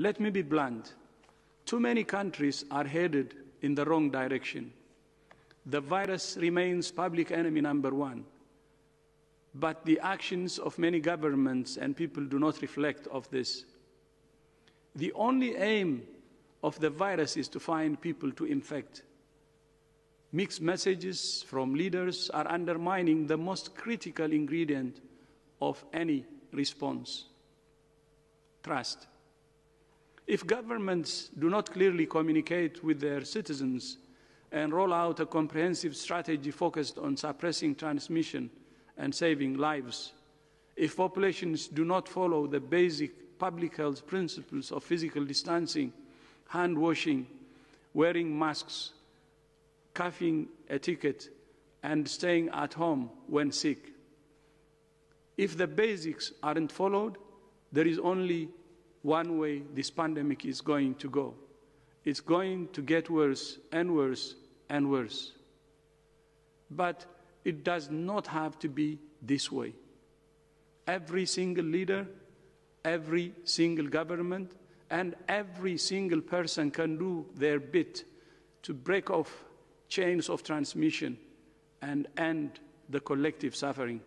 Let me be blunt. Too many countries are headed in the wrong direction. The virus remains public enemy number one. But the actions of many governments and people do not reflect of this. The only aim of the virus is to find people to infect. Mixed messages from leaders are undermining the most critical ingredient of any response trust. If governments do not clearly communicate with their citizens and roll out a comprehensive strategy focused on suppressing transmission and saving lives, if populations do not follow the basic public health principles of physical distancing, hand washing, wearing masks, coughing etiquette, and staying at home when sick, if the basics aren't followed, there is only one way this pandemic is going to go. It's going to get worse and worse and worse. But it does not have to be this way. Every single leader, every single government, and every single person can do their bit to break off chains of transmission and end the collective suffering.